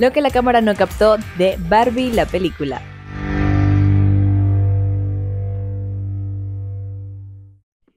lo que la cámara no captó de Barbie la película.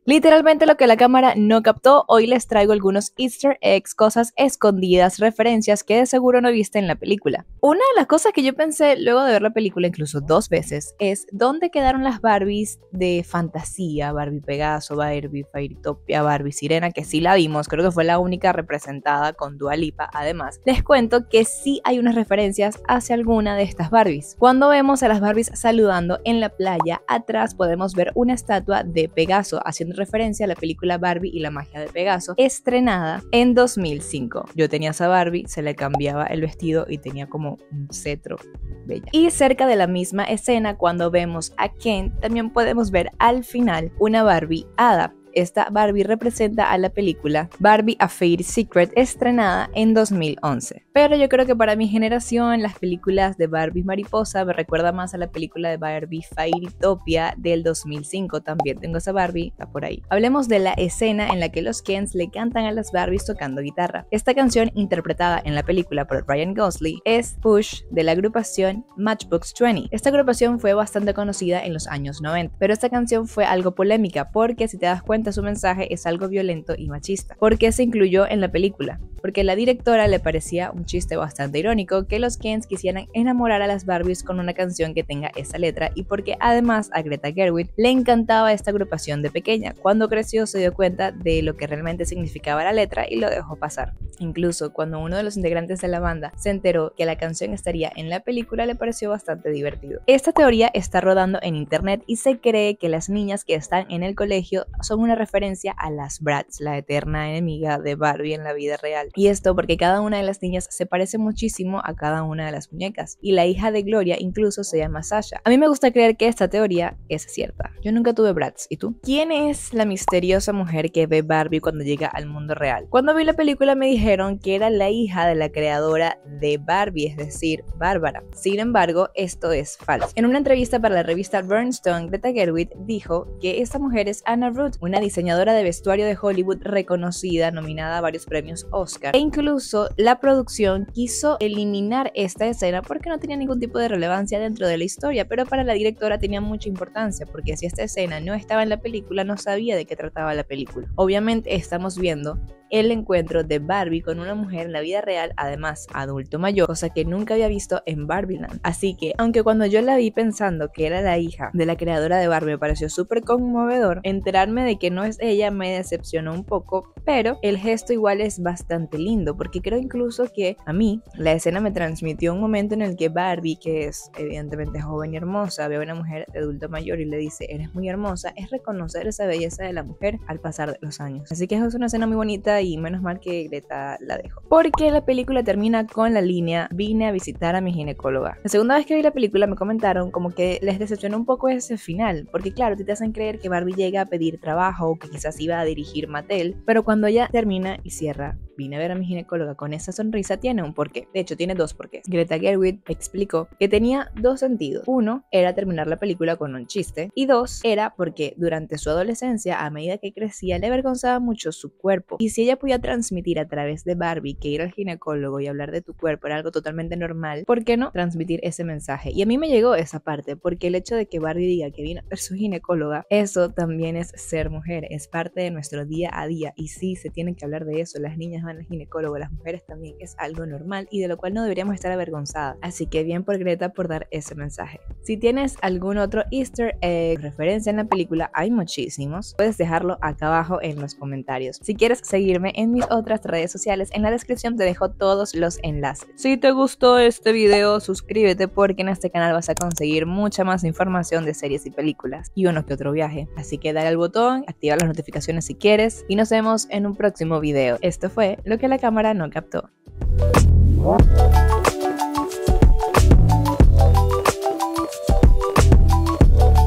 Literalmente lo que la cámara no captó, hoy les traigo algunos easter eggs, cosas escondidas, referencias que de seguro no viste en la película. Una de las cosas que yo pensé luego de ver la película incluso dos veces es dónde quedaron las Barbies de fantasía, Barbie Pegaso, Barbie Fairytopia, Barbie Sirena, que sí la vimos, creo que fue la única representada con Dua Lipa. Además, les cuento que sí hay unas referencias hacia alguna de estas Barbies. Cuando vemos a las Barbies saludando en la playa, atrás podemos ver una estatua de Pegaso haciendo referencia a la película Barbie y la magia de Pegaso, estrenada en 2005. Yo tenía esa Barbie, se le cambiaba el vestido y tenía como un cetro bella. Y cerca de la misma escena, cuando vemos a Ken, también podemos ver al final una Barbie hada, esta Barbie representa a la película Barbie A Fairy Secret estrenada en 2011. Pero yo creo que para mi generación las películas de Barbie Mariposa me recuerda más a la película de Barbie Fairytopia del 2005. También tengo esa Barbie, está por ahí. Hablemos de la escena en la que los Kens le cantan a las Barbies tocando guitarra. Esta canción interpretada en la película por Ryan Gosley es Push de la agrupación Matchbox 20. Esta agrupación fue bastante conocida en los años 90, pero esta canción fue algo polémica porque si te das cuenta su mensaje es algo violento y machista. ¿Por qué se incluyó en la película? porque la directora le parecía un chiste bastante irónico que los Kens quisieran enamorar a las Barbies con una canción que tenga esa letra y porque además a Greta Gerwig le encantaba esta agrupación de pequeña. Cuando creció se dio cuenta de lo que realmente significaba la letra y lo dejó pasar. Incluso cuando uno de los integrantes de la banda se enteró que la canción estaría en la película le pareció bastante divertido. Esta teoría está rodando en internet y se cree que las niñas que están en el colegio son una referencia a las brats, la eterna enemiga de Barbie en la vida real. Y esto porque cada una de las niñas se parece muchísimo a cada una de las muñecas, y la hija de Gloria incluso se llama Sasha. A mí me gusta creer que esta teoría es cierta. Yo nunca tuve Bratz, ¿y tú? ¿Quién es la misteriosa mujer que ve Barbie cuando llega al mundo real? Cuando vi la película me dijeron que era la hija de la creadora de Barbie, es decir, Bárbara. Sin embargo, esto es falso. En una entrevista para la revista Burnstone, Greta Gerwig dijo que esta mujer es Anna Ruth, una diseñadora de vestuario de Hollywood reconocida, nominada a varios premios Oscar e incluso la producción quiso eliminar esta escena porque no tenía ningún tipo de relevancia dentro de la historia, pero para la directora tenía mucha importancia porque si esta escena no estaba en la película no sabía de qué trataba la película. Obviamente estamos viendo el encuentro de Barbie con una mujer en la vida real, además adulto mayor, cosa que nunca había visto en Barbieland. Así que, aunque cuando yo la vi pensando que era la hija de la creadora de Barbie me pareció súper conmovedor, enterarme de que no es ella me decepcionó un poco, pero el gesto igual es bastante lindo, porque creo incluso que a mí la escena me transmitió un momento en el que Barbie, que es evidentemente joven y hermosa, ve a una mujer adulto mayor y le dice, eres muy hermosa, es reconocer esa belleza de la mujer al pasar de los años. Así que es una escena muy bonita y menos mal que Greta la dejó. Porque la película termina con la línea, vine a visitar a mi ginecóloga. La segunda vez que vi la película me comentaron como que les decepcionó un poco ese final, porque claro, te hacen creer que Barbie llega a pedir trabajo o que quizás iba a dirigir Mattel, pero cuando ella termina y cierra vine a ver a mi ginecóloga con esa sonrisa tiene un porqué. De hecho, tiene dos porqués. Greta Gerwig explicó que tenía dos sentidos. Uno era terminar la película con un chiste y dos era porque durante su adolescencia, a medida que crecía, le avergonzaba mucho su cuerpo. Y si ella podía transmitir a través de Barbie que ir al ginecólogo y hablar de tu cuerpo era algo totalmente normal, ¿por qué no transmitir ese mensaje? Y a mí me llegó esa parte, porque el hecho de que Barbie diga que vino a ver su ginecóloga, eso también es ser mujer, es parte de nuestro día a día y sí se tiene que hablar de eso. Las niñas en el ginecólogo, las mujeres también, es algo normal y de lo cual no deberíamos estar avergonzadas. Así que bien por Greta por dar ese mensaje. Si tienes algún otro easter egg, referencia en la película, hay muchísimos, puedes dejarlo acá abajo en los comentarios. Si quieres seguirme en mis otras redes sociales, en la descripción te dejo todos los enlaces. Si te gustó este video, suscríbete porque en este canal vas a conseguir mucha más información de series y películas y uno que otro viaje. Así que dale al botón, activa las notificaciones si quieres y nos vemos en un próximo video. Esto fue lo que la cámara no captó.